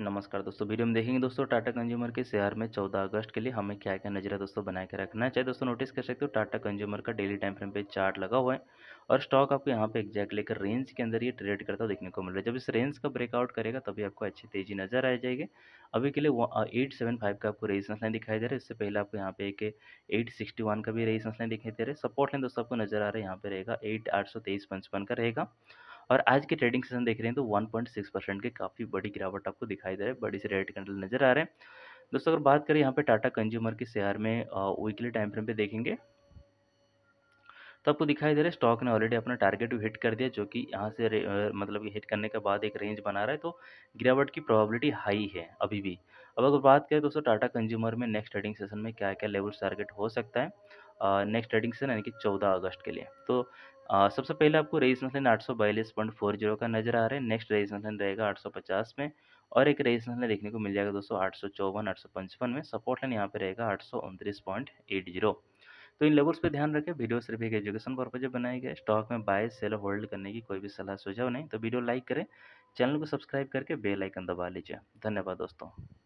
नमस्कार दोस्तों वीडियो में देखेंगे दोस्तों टाटा कंज्यूमर के शेयर में 14 अगस्त के लिए हमें क्या क्या नजरिया दोस्तों बना के रखना चाहिए दोस्तों नोटिस कर सकते हो टाटा कंज्यूमर का डेली टाइम फ्रेम पे चार्ट लगा हुआ है और स्टॉक आपको यहाँ पे एक्जैक्ट लेकर रेंज के अंदर ये ट्रेड करता हुआ देखने को मिल रहा है जब इस रेंज का ब्रेकआउट करेगा तभी आपको अच्छी तेजी नजर आ जाएगी अभी के लिए एट सेवन फाइव का आपको रेजिस्टेंस लाइन दिखाई दे रहा है इससे पहले आपको यहाँ पे एक एट सिक्सटी वन का भी रेजिस्टेंस लाइन दिखाई दे रहा है सपोर्ट लाइन दोस्तों आपको नजर आ रहा है यहाँ पे रहेगा एट आठ सौ तेईस पंचपन का रहेगा और आज के ट्रेडिंग सेशन देख रहे हैं तो 1.6 परसेंट के काफ़ी बड़ी गिरावट आपको दिखाई दे रहा है बड़ी से रेड कैंडल नज़र आ रहे हैं दोस्तों अगर बात करें यहाँ पे टाटा कंज्यूमर के शेयर में वीकली टाइम फ्रेम पे देखेंगे तो आपको दिखाई दे रहा है स्टॉक ने ऑलरेडी अपना टारगेट भी हिट कर दिया जो कि यहाँ से मतलब हिट करने के बाद एक रेंज बना रहा है तो गिरावट की प्रोबेबिलिटी हाई है अभी भी अब अगर बात करें दोस्तों टाटा कंज्यूमर में नेक्स्ट ट्रेडिंग सेशन में क्या क्या लेवल टारगेट हो सकता है नेक्स्ट ट्रेडिंग सेशन यानी कि चौदह अगस्त के लिए तो सबसे पहले आपको रजिस्ट्रेशन लाइन आठ का नज़र आ रहा है नेक्स्ट रहेगा लाइन रहेगा पचास में और एक रजिस्ट्रेशन लाइन देखने को मिल जाएगा दोस्तों आठ सौ चौवन आठ सौ पचपन में सपोर्ट लाइन यहाँ पे रहेगा आठ सौ उनतीस पॉइंट एट जीरो तो इन लेवल्स पे ध्यान रखें वीडियो सिर्फ एक एजुकेशन पर्पज बनाई गए स्टॉक में बाय सेल होल्ड करने की कोई भी सलाह सुझाव नहीं तो वीडियो लाइक करें चैनल को सब्सक्राइब करके बेल आइकन दबा लीजिए धन्यवाद दोस्तों